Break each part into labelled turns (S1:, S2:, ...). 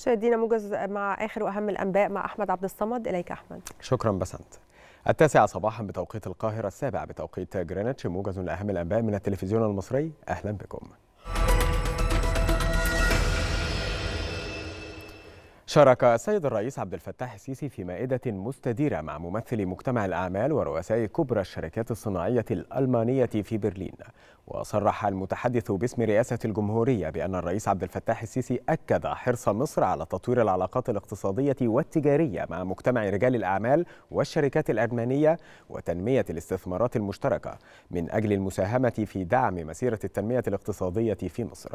S1: مشاهدينا موجز مع اخر واهم الانباء مع احمد عبد الصمد اليك احمد شكرا بسنت التاسعة صباحا بتوقيت القاهرة السابع بتوقيت جرينتش موجز لأهم الأنباء من التلفزيون المصري أهلا بكم شارك السيد الرئيس عبد الفتاح السيسي في مائدة مستديرة مع ممثلي مجتمع الأعمال ورؤساء كبرى الشركات الصناعية الألمانية في برلين وصرح المتحدث باسم رئاسة الجمهورية بأن الرئيس عبد الفتاح السيسي أكد حرص مصر على تطوير العلاقات الاقتصادية والتجارية مع مجتمع رجال الأعمال والشركات الألمانية وتنمية الاستثمارات المشتركة من أجل المساهمة في دعم مسيرة التنمية الاقتصادية في مصر.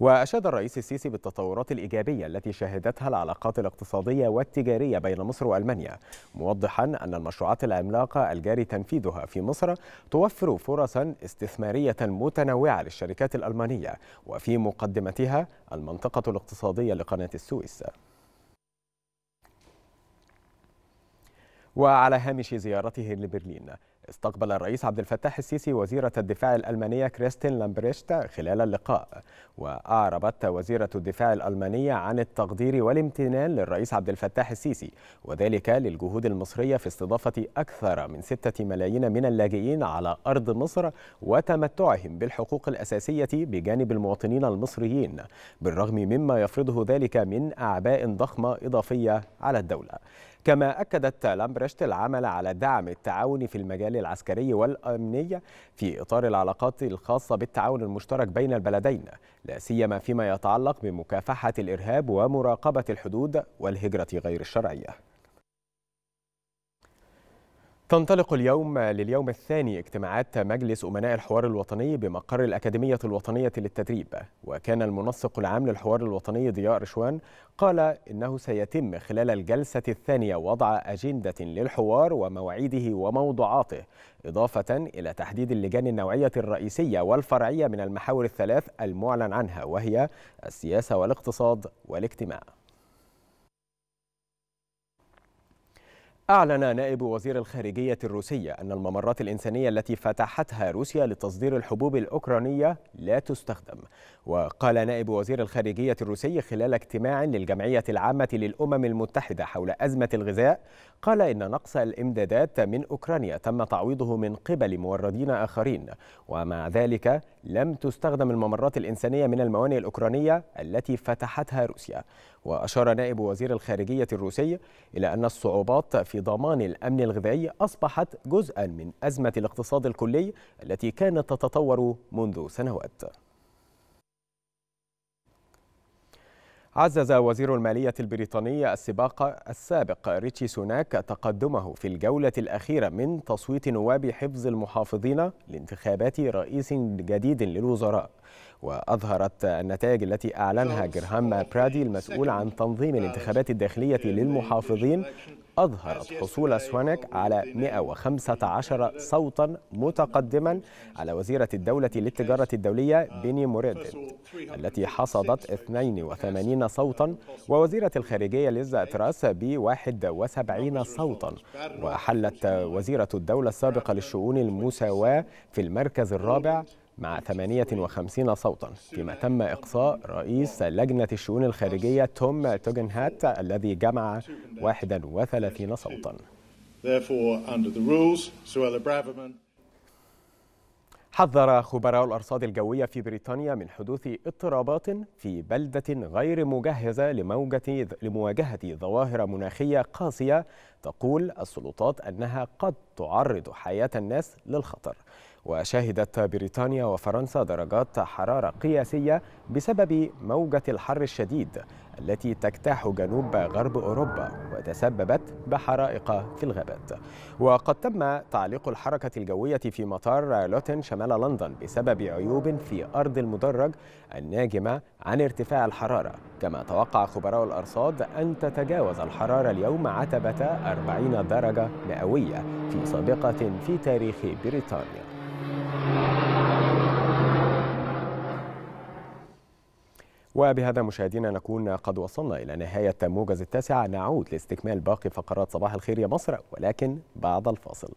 S1: وأشاد الرئيس السيسي بالتطورات الإيجابية التي شهدتها العلاقات الاقتصادية والتجارية بين مصر وألمانيا، موضحا أن المشروعات العملاقة الجاري تنفيذها في مصر توفر فرصا استثمارية متنوعة للشركات الألمانية وفي مقدمتها المنطقة الاقتصادية لقناة السويس وعلى هامش زيارته لبرلين استقبل الرئيس عبد الفتاح السيسي وزيرة الدفاع الألمانية كريستين لامبريشتا خلال اللقاء وأعربت وزيرة الدفاع الألمانية عن التقدير والامتنان للرئيس عبد الفتاح السيسي وذلك للجهود المصرية في استضافة أكثر من ستة ملايين من اللاجئين على أرض مصر وتمتعهم بالحقوق الأساسية بجانب المواطنين المصريين بالرغم مما يفرضه ذلك من أعباء ضخمة إضافية على الدولة كما أكدت لامبرشت العمل على دعم التعاون في المجال الأعمال العسكري والأمنية في إطار العلاقات الخاصة بالتعاون المشترك بين البلدين لا سيما فيما يتعلق بمكافحة الإرهاب ومراقبة الحدود والهجرة غير الشرعية تنطلق اليوم لليوم الثاني اجتماعات مجلس أمناء الحوار الوطني بمقر الأكاديمية الوطنية للتدريب وكان المنسق العام للحوار الوطني ضياء رشوان قال إنه سيتم خلال الجلسة الثانية وضع أجندة للحوار ومواعيده وموضوعاته إضافة إلى تحديد اللجان النوعية الرئيسية والفرعية من المحاور الثلاث المعلن عنها وهي السياسة والاقتصاد والاجتماع أعلن نائب وزير الخارجية الروسية أن الممرات الإنسانية التي فتحتها روسيا لتصدير الحبوب الأوكرانية لا تستخدم وقال نائب وزير الخارجية الروسي خلال اجتماع للجمعية العامة للأمم المتحدة حول أزمة الغذاء قال إن نقص الإمدادات من أوكرانيا تم تعويضه من قبل موردين آخرين ومع ذلك لم تستخدم الممرات الإنسانية من الموانئ الأوكرانية التي فتحتها روسيا وأشار نائب وزير الخارجية الروسي إلى أن الصعوبات في ضمان الأمن الغذائي أصبحت جزءا من أزمة الاقتصاد الكلي التي كانت تتطور منذ سنوات عزز وزير المالية البريطاني السباق السابق ريتشي سوناك تقدمه في الجولة الأخيرة من تصويت نواب حفظ المحافظين لانتخابات رئيس جديد للوزراء وأظهرت النتائج التي أعلنها جرهام برادي المسؤول عن تنظيم الانتخابات الداخلية للمحافظين أظهرت حصول سوانك على 115 صوتا متقدما على وزيرة الدولة للتجارة الدولية بيني موريدن التي حصدت 82 صوتا ووزيرة الخارجية ليزا تراس ب 71 صوتا وحلت وزيرة الدولة السابقة للشؤون المساواة في المركز الرابع مع 58 صوتا فيما تم إقصاء رئيس لجنة الشؤون الخارجية توم توجنهات الذي جمع 31 صوتا حذر خبراء الأرصاد الجوية في بريطانيا من حدوث اضطرابات في بلدة غير مجهزة لموجة لمواجهة ظواهر مناخية قاسية تقول السلطات أنها قد تعرض حياة الناس للخطر وشهدت بريطانيا وفرنسا درجات حرارة قياسية بسبب موجة الحر الشديد التي تجتاح جنوب غرب أوروبا وتسببت بحرائق في الغابات وقد تم تعليق الحركة الجوية في مطار لوتن شمال لندن بسبب عيوب في أرض المدرج الناجمة عن ارتفاع الحرارة كما توقع خبراء الأرصاد أن تتجاوز الحرارة اليوم عتبة 40 درجة مئوية في سابقة في تاريخ بريطانيا وبهذا مشاهدينا نكون قد وصلنا إلى نهاية موجز التاسعة نعود لاستكمال باقي فقرات صباح الخير يا مصر ولكن بعد الفاصل